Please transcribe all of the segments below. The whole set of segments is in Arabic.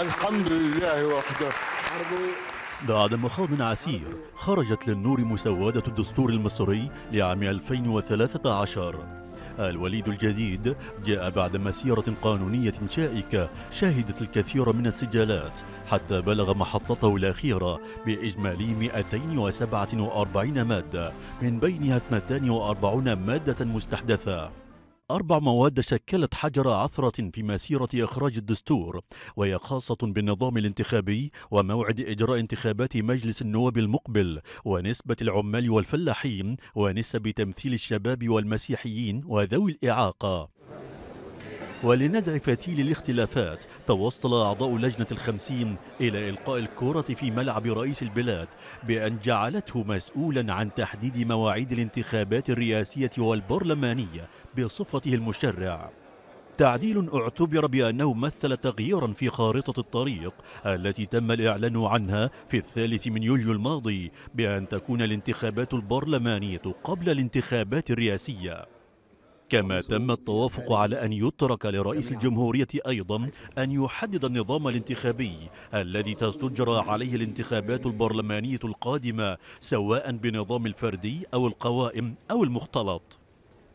الحمد لله وحده بعد مخاض عسير خرجت للنور مسودة الدستور المصري لعام 2013 الوليد الجديد جاء بعد مسيرة قانونية شائكة شهدت الكثير من السجالات حتى بلغ محطته الأخيرة بإجمالي 247 مادة من بينها 42 مادة مستحدثة أربع مواد شكلت حجر عثرة في مسيرة إخراج الدستور وهي خاصة بالنظام الانتخابي وموعد إجراء انتخابات مجلس النواب المقبل ونسبة العمال والفلاحين ونسب تمثيل الشباب والمسيحيين وذوي الإعاقة ولنزع فتيل الاختلافات توصل أعضاء لجنة الخمسين إلى إلقاء الكرة في ملعب رئيس البلاد بأن جعلته مسؤولا عن تحديد مواعيد الانتخابات الرئاسية والبرلمانية بصفته المشرع تعديل اعتبر بأنه مثل تغييرا في خارطة الطريق التي تم الإعلان عنها في الثالث من يوليو الماضي بأن تكون الانتخابات البرلمانية قبل الانتخابات الرئاسية كما تم التوافق على أن يترك لرئيس الجمهورية أيضا أن يحدد النظام الانتخابي الذي تجرى عليه الانتخابات البرلمانية القادمة سواء بنظام الفردي أو القوائم أو المختلط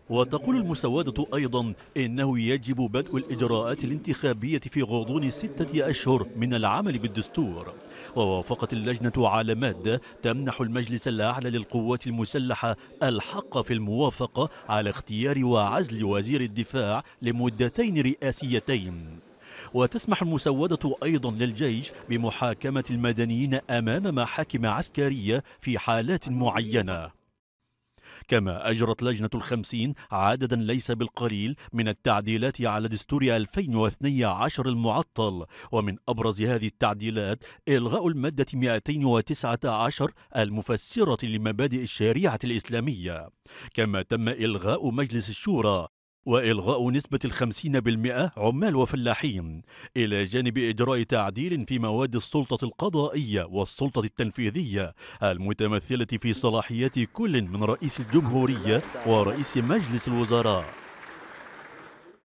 وتقول المسودة أيضا إنه يجب بدء الإجراءات الانتخابية في غضون ستة أشهر من العمل بالدستور ووافقت اللجنة على مادة تمنح المجلس الأعلى للقوات المسلحة الحق في الموافقة على اختيار وعزل وزير الدفاع لمدتين رئاسيتين وتسمح المسودة أيضا للجيش بمحاكمة المدنيين أمام محاكم عسكرية في حالات معينة كما أجرت لجنة الخمسين عددا ليس بالقليل من التعديلات على دستور 2012 المعطل ومن أبرز هذه التعديلات إلغاء المادة 219 المفسرة لمبادئ الشريعة الإسلامية كما تم إلغاء مجلس الشورى وإلغاء نسبة الخمسين بالمئة عمال وفلاحين إلى جانب إجراء تعديل في مواد السلطة القضائية والسلطة التنفيذية المتمثلة في صلاحيات كل من رئيس الجمهورية ورئيس مجلس الوزراء